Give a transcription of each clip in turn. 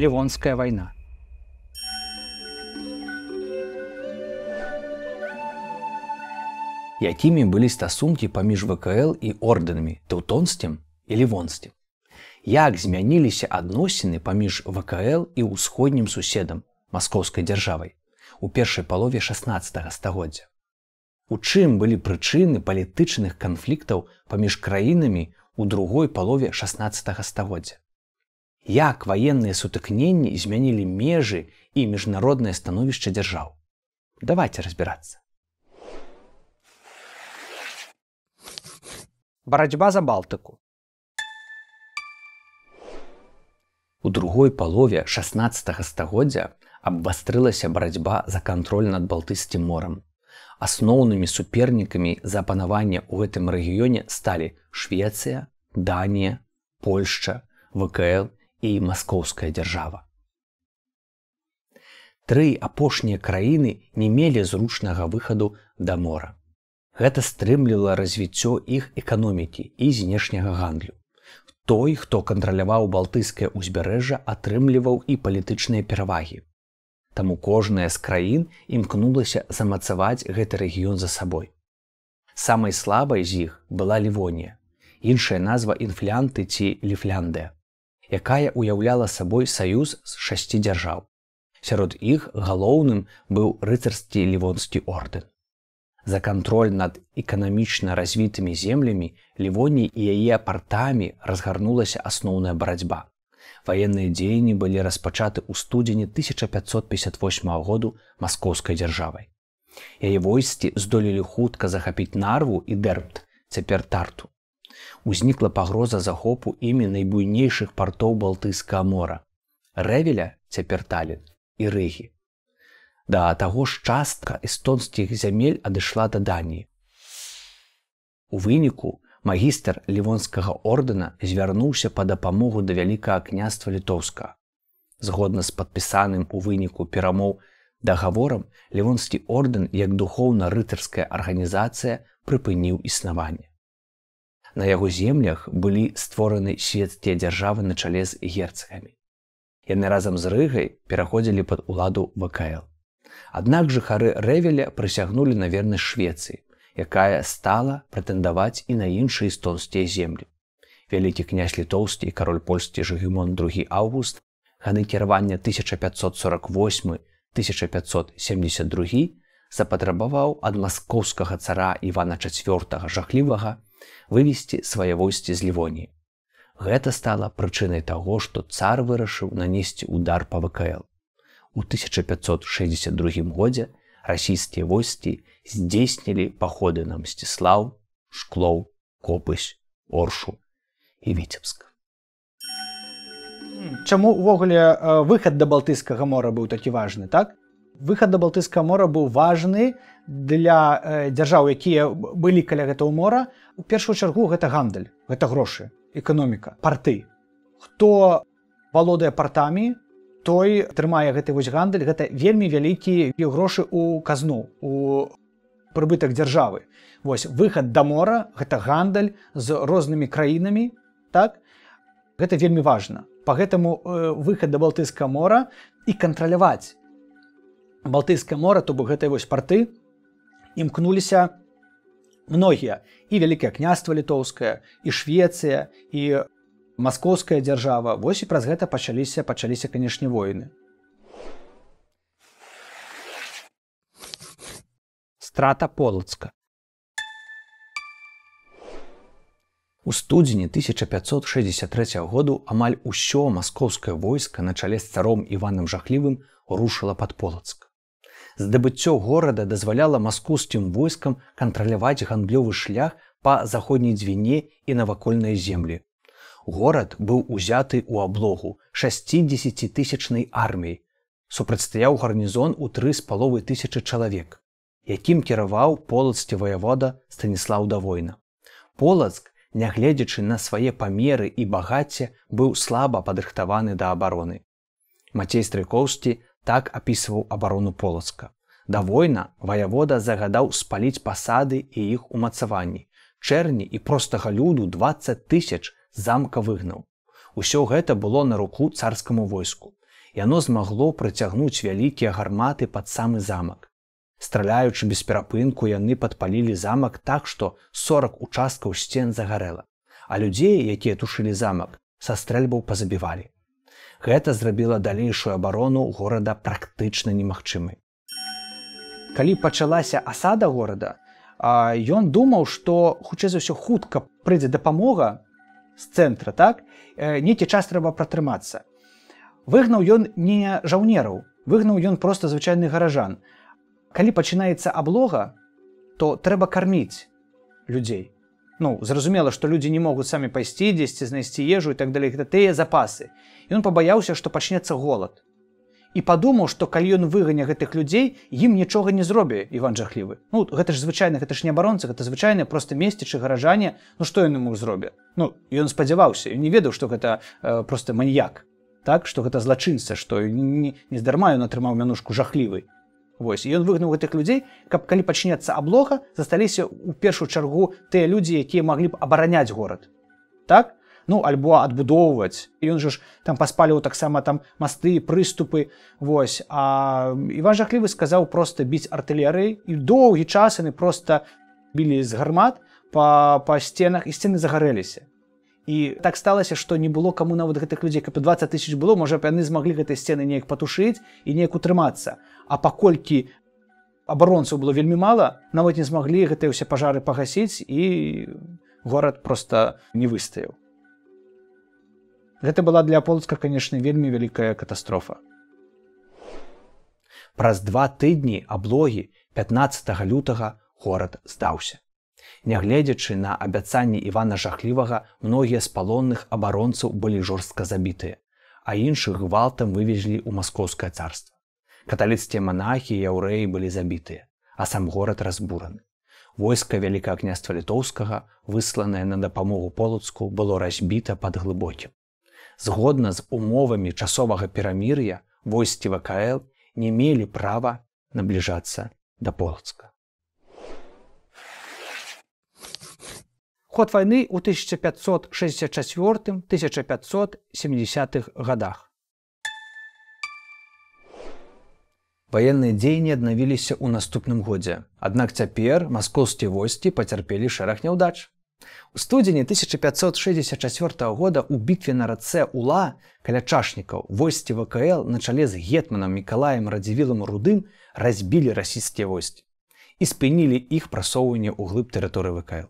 Ливонская война. Якімі былі стасункі паміж ВКЛ і ордэнамі Тутонстем і Лвонстем? Як змяніліся адносіны паміж ВКЛ і ўсходнім суседам маскоўскай дзяржавай у першай палове 16 стагоддзя? У чым былі прычыны палітычных канфліктаў паміж краінамі у другой палове 16 стагоддзя? як ваенныя сутыкненні змянілі межы і міжнароднае становішча дзяржаў. Давайте разбірацца. Барацьба за балтыку. У другой палове 16 стагоддзя абвастрылася барацьба за кантроль над балтыйскім морам. Асноўнымі супернікамі за апанаванне ў гэтым рэгіёне сталі Швецыя, Данія, Польшча, ВКЛ і маскоўская дзяржава. Тры апошнія краіны не мелі зручнага выхаду да мора. Гэта стрымліла развіццё іх эканомікі і знешняга гандлю. Той, хто кантраляваў балтыйскае ўзбярэжжа, атрымліваў і палітычныя перавагі. Таму кожная з краін імкнулася замацаваць гэты рэгіён за сабой. Самай слабай з іх была лівонія, іншая назва інфлянты ці ліфляндыя якая ўяўляла сабой саюз з шасці дзяржаў. Сярод іх галоўным быў рыцарскі лівонскі ордэн. За кантроль над эканамічна развітымі землямі лівоні і яе апартамі разгарнулася асноўная барацьба. Ваенныя дзеянні былі распачаты ў студзені 1558 году маскоўскай дзяржавай. Яе войсці здолелі хутка захапіць нарву і дэрпт, цяпер тарту узнікла пагроза захопу імі найбуйнейшых партоў балтыйскага мора рэвеля цяпер талін і рэгі да таго ж частка эстонскіх зямель адышла да даніі у выніку магістр лівонскага ордэна звярнуўся па дапамогу да вялікага княства літоўска згодна з падпісаным у выніку перамоў дагаворам лівонскі ордэн як духоўна-рыцарская арганізацыя прыпыніў існаванне На яго землях былі створаны светскія дзяржавы на чале з герцагамі. Яны разам з рыгай пераходзілі пад уладу ВКл. Аднак жыхары рэвеля прысягнулі на вернасць Швецыі, якая стала прэтэндаваць і на іншыя эстонскія землі. Вялікі князь літоўскі і кароль польскі жыгімон другі август ганы кіравання 1548 1572 запатрабаваў ад маскоўскага цара Івана IV жахлівага вывесці свае войсці з лівоніі. Гэта стала прычынай таго, што цар вырашыў нанесці удар па ВКЛ. У 1562 годзе расійскія войсці здзейснілі паходы на Мсціслав, шклоў, копысь, оршу і віцебска. Чаму увогуле выхад да балтыйскага мора быў такі важны так? Выхад да балтыйска мора быў важны, для э, дзяржаў якія былі каля гэтага мора у першую чаргу гэта гандаль гэта грошы эканоміка парты хто валодае партамі той трымае гэты вось гандаль гэта вельмі вялікія і грошы у казну у прыбытак дзяржавы вось выхад да мора гэта гандаль з рознымі краінамі так гэта вельмі важна по гэтаму э, выхад да балтыйска мора і кантраляваць балтыйска мора то бок гэтай вось парты то імкнуліся многія і вялікае княства літоўскае і швецыя і маскоўская дзяржава вось і праз гэта пачаліся пачаліся канешне войны страта полацка У студзені 1563 году амаль усё маскоўскае войска на чале з царом Іваном жахлівым рушыла пад полацк. Здабыццё горада дазваляла маскусцім войскам кантраляваць гандлёвы шлях па заходняй дзвіне і навакольныя землі. Горад быў узяты ў аблогу 60тысячнай арміі. Супрацьстаяў гарнізон у тры з паловы тысячы чалавек, якім кіраваў полацці ваявода Станіслаў Давойна. Полацк, нягледзячы на свае памеры і багацце, быў слаба падрыхтаваны да абароны. Мацей Стрыкоўсці так апісваў абарону полацка. Да война ваявода загадаў спаліць пасады і іх умацаванні. Чэрні і простага люду 20 тысяч замка выгнаў. Усё гэта было на руку царскаму войску. Яно змагло прыцягнуць вялікія гарматы пад самы замак. Страляючы без перапынку яны падпалілі замак так, што 40 участкаў сцен загарэла, а людзей, якія тушылі замак, са стрэльбаў пазабівалі. Гэта зрабіла далейшую абарону горада практычна немагчымай. Калі пачалася асада горада, ён думаў, што хутчэй за ўсё хутка прыйдзе дапамога з цэнтра так э, нейкі час трэба пратрымацца. Выгнаў ён не жаўнераў, выгнаў ён проста звычайны гаражан. Калі пачынаецца аблога, то трэба карміць людзей ну зразумела что люди не могуць самі пайсці дзесьці знайсці ежу і так далей гэта тыя запасы ён пабаяўся што пачнецца голад і падумаў што калі ён выгане гэтых людзей ім нічога не зробі Іван жахлівы Ну гэта ж звычайна гэта ж не абаронцы гэта звычайна просто месцічы гаражанне Ну што ён ему зробе Ну ён спадзяваўся і не ведаў што гэта э, просто маньяк так што гэта злачынца што нездарма ён атрымаў мянушку жахлівай Вось. І ён выгнаў гэтых людзей, каб калі пачнецца аблога, засталіся ў першую чаргу тыя людзі, якія маглі б абараняць горад. Так? Ну, альбо адбудоўваць ён жа ж там паспаліў таксама там масты прыступы вось а іван жахлівы сказаў просто біць артылеры і доўгі час яны просто білі з гармат па па сценах і сцены загарэліся і так сталася што не было каму нават гэтых людзей каб 20 тысяч было можа б яны змаглі гэтай сцены неяк патушыць і неяк утрымацца а паколькі абаронцаў было вельмі мала нават не змаглі гэтыя ўсе пажары пагасіць і горад просто не выстаяў Гэта была для полацка канешне вельмі вялікая катастрофа Праз два тыдні аблогі 15 лютага горад здаўся Нягледзячы на абяцанні Івана жахлівага, многія з палонных абаронцаў былі жорстка забітыя, а іншых гвалтам вывезлі ў маскоўскае царства. Каталіцкія манахі і яўрэі былі забітыя, а сам горад разбураны. Войска вялікае княства літоўскага, высланае на дапамогу полацку, было разбіта пад глыбокім. Згодна з умовамі часовага перамір'я войсці ВКЛ не мелі права набліжацца да полацка. Ход войны ў 1564-1570 годах. Ваенныя дзеянні аднавіліся ў наступным годзе. Аднак цяпер маскоўскія войскі пацярпелі шэраг няўдач. У студзені 1564 года у бітве на рацэ Ула каля чашнікаў войсці ВКЛ на чале з гетманам Мікалаем радзівілам рудым разбілі расійскія войсці і спынілі іх прасоўванне ў глыб тэрыторыі ВКЛ.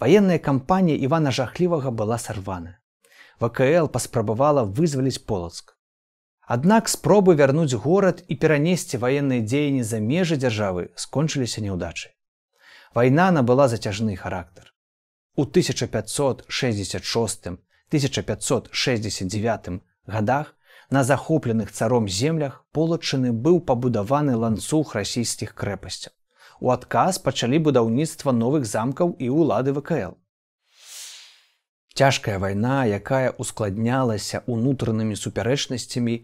Ваенная кампанія Івана жахлівага была сарвана. ВКЛ паспрабавала вызваліць полацк. Аднак спробы вярнуць горад і перанесці ваенныя дзеянні за межы дзяржавы скончыліся няўдачы. Вайна набыла зацяжны характар. У 1566-1569 годах на захопленых царом землях полачыны быў пабудаваны ланцуг расійскіх крэпасцяў. У адказ пачалі будаўніцтва новых замкаў і ўлады ВКЛ. Цяжкая вайна, якая ускладнялася ўнутранымі супярэчнасцямі,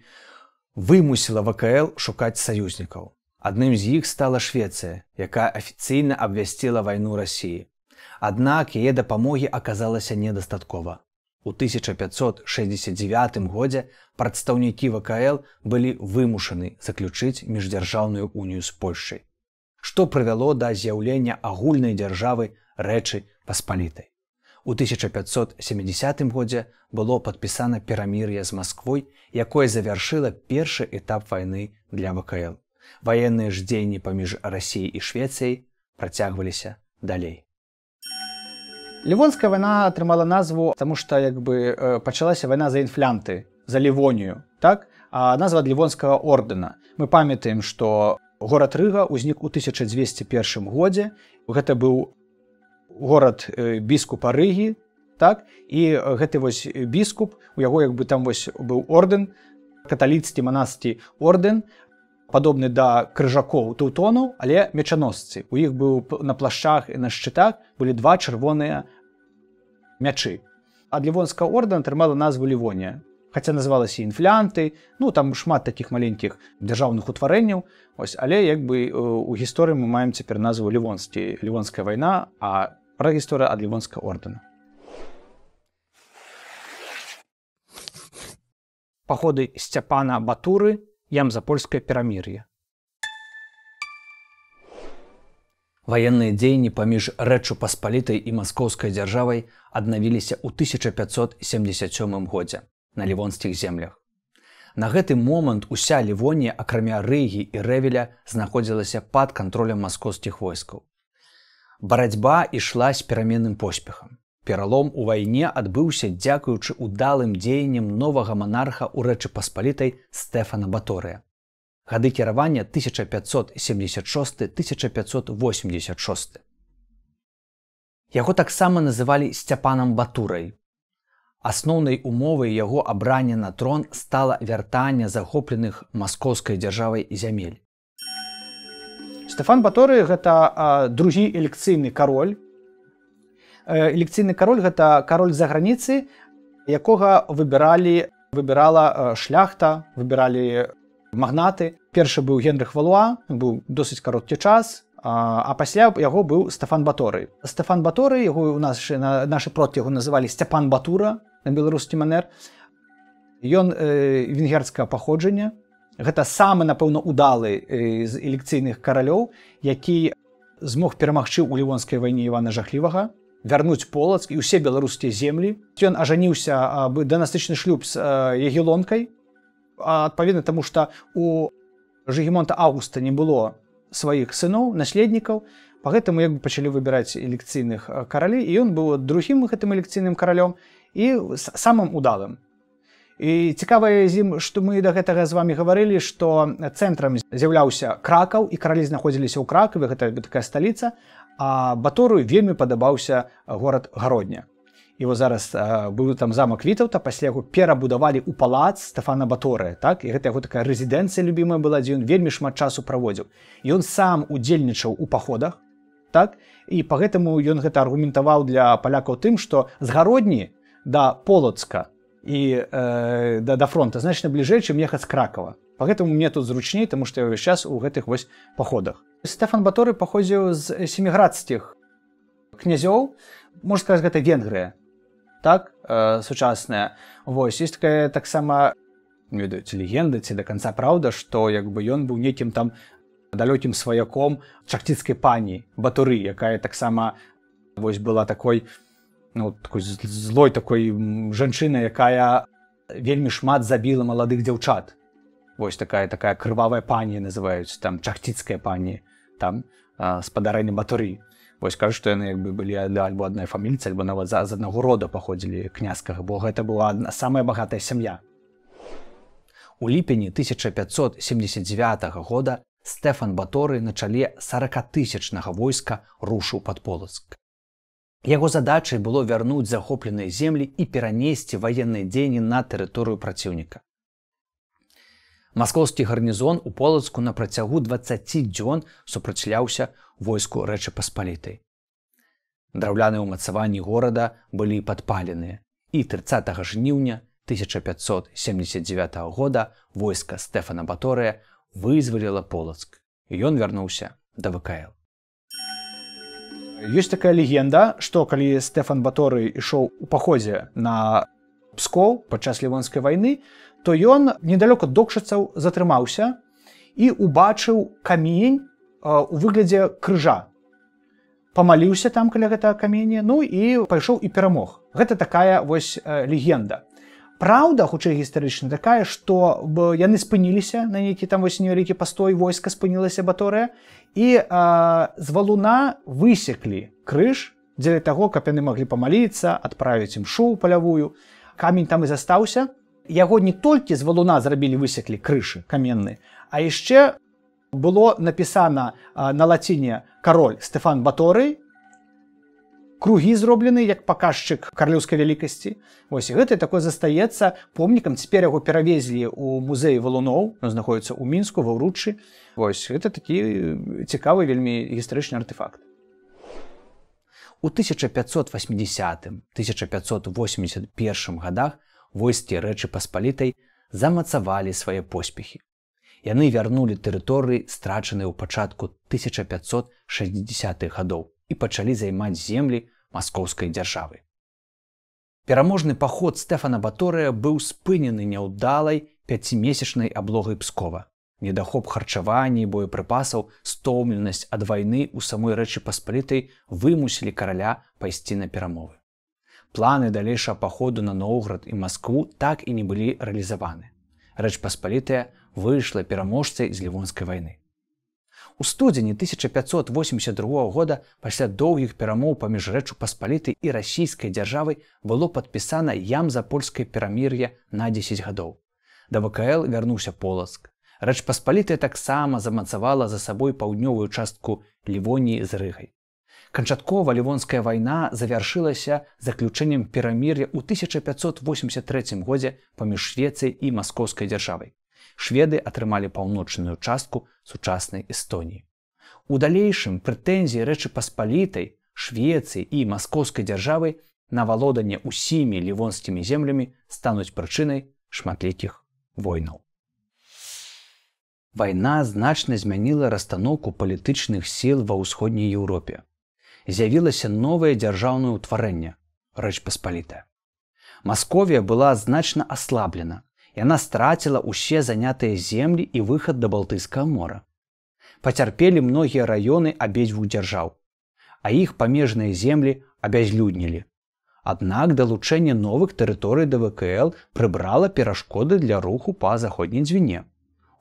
вымусіла ВКЛ шукаць саюзнікаў. Адным з іх стала Швецыя, якая афіцыйна абвясціла вайну рассіі. Аднак яе дапамогі аказалася недастаткова. У 1569 годзе прадстаўнікі ВКЛ былі вымушаны заключыць міждзяржаўную унію з Польшай што прывяло да з'яўлення агульнай дзяржавы рэчы паспалітай. У 1570 годзе было падпісана перамір'е з Масквой, якое завяршыла першы этап вайны для ВКЛ. Ваенныя ж дзеянні паміж рассіяй і Швецыяй працягваліся далей. Лівонская вайна атрымала назву, таму што як бы э, пачалася вайна за інфлянты за лівонію. Так? А назва для лівонскага ордэна. Мы памятаем, што горад рыга ўзнік у 1201 годзе гэта быў горад э, біскупа рыгі так і э, гэты вось біскуп у яго як бы там вось быў ордэн каталіцкі манасці ордэн падобны да крыжакоў тутону але мечаносцы у іх быў на плашчах і на шчытах былі два чырвоныя мячы а для вонска ордэн атрымала назву лівонія хотя называлася інфлянты ну там шмат таких маленькіх дзяржаўных утварэнняў ось але як бы э, у гісторыі мы маем цяпер назву лівонскі лівонская вайна а пра гісторыя ад лівонска ордэна паходы сцяпана батуры ям за польскае перамір'е Ваенныя дзеянні паміж рэчу паспалітай і маскоўскай дзяржавай аднавіліся ў 1577 годзе на лівонскіх землях. На гэты момант уся лівонія, акрамя рэгі і рэвеля знаходзілася пад кантролем маскоскіх войскаў. Барацьба ішла з пераменным поспехам. Пералом у вайне адбыўся дзякуючы ўдалым дзеяннем новага манарха ў рэчы паспалітай Стэфана Баторыя. Гады кіравання 1576-1586. Яго таксама называлі сцяпанам Батурай, Асноўнай умовай яго абрання на трон стала вяртанне захопленых маскоўскай дзяржавай зямель. Стэфан Баторы гэта другі элекцыйны кароль. Э, элекцыйны кароль гэта кароль за граніцы, якога выбіралі выбірала шляхта, выбіралі магнаты. Першы быў генрых валуа, быў досыць кароткі час, а пасля яго быў Стэфан Баторы. Стэфан Баторы яго у нас на нашы прот яго называлі Сцяпан Батура на беларускі манер. Ён э, венгерскае паходжанне. Гэта самы, напэўна, удалы э, з э, лекцыйных каралёў, які змог перамагчы ў лівонскай вайне Івана жахлівага вярнуць полацк і ўсе беларускія землі. Ён ажаніўся дынастычны шлюб з э, ягілонкай. Адпаведна таму, што у жыгемонта Аўгуста не было сваіх сыноў наследнікаў поэтому як бы пачалі выбіраць лекцыйных э, каралей і ён быў другім гэтым лекцыйным каралём і самым удалым і цікавая зім што мы да гэтага з вами гаварылі што цэнтрам з'яўляўся кракаў і каралі знаходзіліся ў кракаве гэта такая сталіца а батору вельмі падабаўся горад гародня его зараз быў там замак вітаўта пасля яго перабудавалі ў палац Стэфана Баторы так і гэта яго такая рэзідэнцыя любімая была дзе ён вельмі шмат часу праводзіў ён сам удзельнічаў у паходах так і по гэтаму ён гэта аргументаваў для палякаў тым што згародні да полацка і э, да, да фронта значна бліжэй чым ехаць кракава по гэтаму мне тут зручней тому што я ўвесь час у гэтых вось паходах Стэфан Баторы паходзіў з семіградцтих князёў можа сказаць гэта венгрыя так э, сучасная Вось есть такая таксама ведаюць легенды ці да конца праўда што як бы ён быў некім там далёкім сваяком чарціцкай пані батуры якая таксама вось была такой ну, такой злой такой жанчына якая вельмі шмат забіла маладых дзяўчат Вось такая такая крывавая пані называюць там чахціцкая пані там спадарэнне батурыі Вось кажу, што яны як бы былі да, альбо адной фамільцы, альбо нават за аднаго рода паходзілі князькага, бо гэта была самая багатая сям'я. У ліпені 1579 года Стэфан Баторы на чале 40тысячнага войска рушыў пад полацк. Яго задачай было вярнуць захопленыя землі і перанесці ваенныя дзеянні на тэрыторыю праціўніка. Маскоўскі гарнізон у полацку на працягу 20 дзён супрацьляўся войску рэчы паспалітай. Драўляныя ўмацаванні горада былі падпаленыя. І 30 жніўня 1579 года войска Стэфана Баторыя вызваліла полацк. Ён вярнуўся да ВКЛ. Ёсць такая легенда, што калі Стэфан Баторы ішоў у паходзе на пскоў падчас ліванскай вайны, то ён недалёка докшацаў затрымаўся і убачыў камень у выглядзе крыжа. Памаліўся там каля гэтага каменя, ну і пайшоў і перамог. Гэта такая вось легенда. Праўда, хутчэй гістарычна такая, што яны спыніліся на нейкі там вось невялікі пастой войска спынілася баторыя і а, з валуна высеклі крыж дзеля таго, каб яны маглі памаліцца, адправіць ім шоу палявую камень там і застаўся яго не толькі з валуна зрабілі высеклі крышы каменны а яшчэ было напісана на лаціне кароль Стэфан баторый кругі зроблены як паказчык каралёўскай вялікасці восьось гэта такое застаецца помнікам цяпер яго перавезлі у музеі валуноў знаходіцца ў мінску ва ўручы восьось гэта такі цікавы вельмі гістарычны артефакт У 1580-1581 годах войскі рэчы паспалітай замацавалі свае поспехі. Яны вярнулі тэрыторыі, страчаныя ў пачатку 1560-х гадоў і пачалі займаць землі маскоўскай дзяржавы. Пераможны паход Стэфана Баторыя быў спынены няўдалай пяцімесячнай аблогай Пскова недахоп харчавання і боепрыпасаў, стомленасць ад вайны ў самой рэчы паспалітай вымусілі караля пайсці на перамовы. Планы далейшага паходу на Ноўград і Маскву так і не былі рэалізаваны. Рэч паспалітая выйшла пераможцай з лівонскай вайны. У студзені 1582 года пасля доўгіх перамоў паміж рэчу паспалітай і расійскай дзяржавай было падпісана ям за польскай перамір'я на 10 гадоў. Да ВКЛ вярнуўся полацк, рэчпаспалітая таксама замацавала за сабой паўднёвую частку лівоніі з рыгай канчаткова лівонская вайна завяршылася заключэннем перамір'я ў 1583 годзе паміж швецыяй і маскоўскай дзяржавай шведы атрымалі паўночную частку сучаснай эстоніі у далейшым прэтэнзіі рэчы паспалітай швецыі і маскоўскай дзяржавы на валоданне ўсімі лівонскімі землямі стануць прычынай шматлікіх войнаў Вайна значна змяніла расстаноўку палітычных сіл ва ўсходняй Еўропе. З'явілася новае дзяржаўнае ўтварэнне, рэч паспаліта. Масковія была значна аслаблена. Яна страціла ўсе занятыя землі і выхад да балтыйскага мора. Пацярпелі многія раёны абедзвюх дзяржаў, а іх памежныя землі абязлюднілі. Аднак далучэнне новых тэрыторый ДВКЛ прыбрала перашкоды для руху па заходняй дзвіне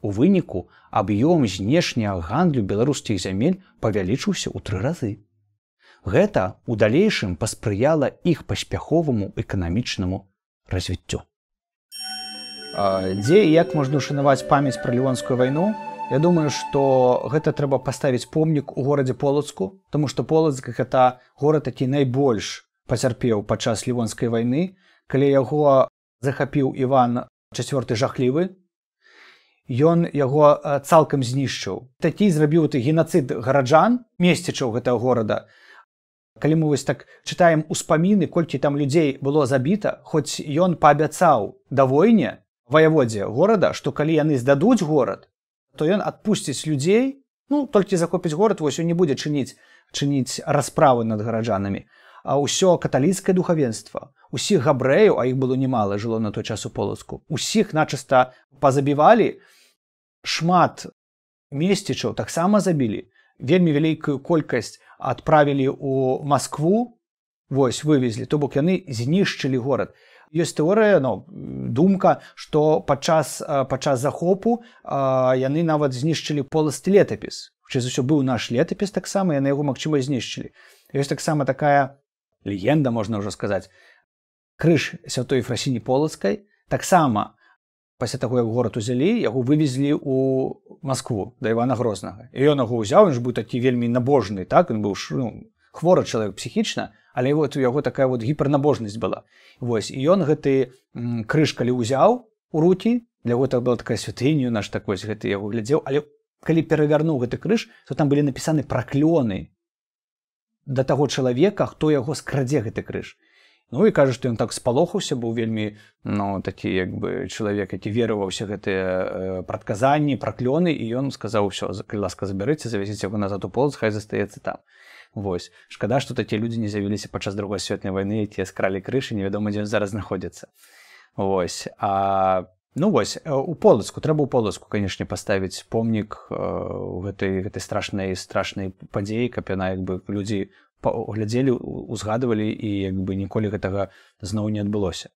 У выніку аб'ём знешняга гандлю беларускіх зямель павялічыўся ў тры разы. Гэта у далейшым паспрыяла іх паспяховаму эканамічнаму развіццю. Дзе і як можна ушанаваць памяць пра ліонскую вайну? Я думаю, што гэта трэба паставіць помнік у горадзе полацку, Таму што полацк гэта горад такі найбольш пацярпеў падчас лівонскай вайны, калі яго захапіў Іван чацвёрты жахлівы, ён яго цалкам знішчыў такі зрабіў ты генацыд гараджан месцічаў гэтага горада калі мы вось так чытаем успаміны колькі там людзей было забіта хоць ён паабяцаў да войне ваяводзе горада што калі яны здадуць горад то ён адпусціць людзей ну толькі закопіць горад вось ён не будзе чыніць чыніць расправы над гараджанамі а ўсё каталіцкае духавенства усіх габрэяў а іх было немало жыло на той час у полацку усіх начыста пазабівалі то шмат месцічаў таксама забілі вельмі вялікую колькасць адправілі у москву вось вывезлі то бок яны знішчылі горад ёсць тэорыя но ну, думка што падчас падчас захопу яны нават знішчылі поласт летапіс хутчэй за ўсё быў наш летапіс таксама яны яго магчыма знішчылі ёсць таксама такая легенда можна ўжо сказаць крыж святой фрасіні полацкай таксама у пасля таго як горад узялі яго вывезлі у Маскву да Івана грознага і ён яго ўзяў ён ж быў такі вельмі набожны так ён быў ну, хворы чалавек псіхічна але вот у яго такая вот гіпернабожнасць была восьось і ён гэты крыж калі ўзяў у рукі для яго так была такая святыню наш такой гэты яго глядзеў але калі перавярнуў гэты крыж то там былі напісаны праклёны да таго чалавека хто яго скрадзе гэты крыж Ну і кажа, што ён так спалохаўся, быў вельмі ну, такі як бы чалавек, які верываўся гэтыя э, прадказанні, праклёны і ён сказаў усё ласка забярыце, завязіце вы назад у полц, хай застаецца там. Вось шкада, што такія людзі не з'явіліся падчас другой светнай вайны, якія скралі крышы, невядома, дзе ён зараз знаходзіцца. Вось а, ну вось э, у полацку трэба ў полацку, канешне паставіць помнік э, гэтай гэтай страшнай страшнай падзеі, каб яна як бы людзі паглядзелі узгадывалі і як бы ніколі гэтага зноў не адбылося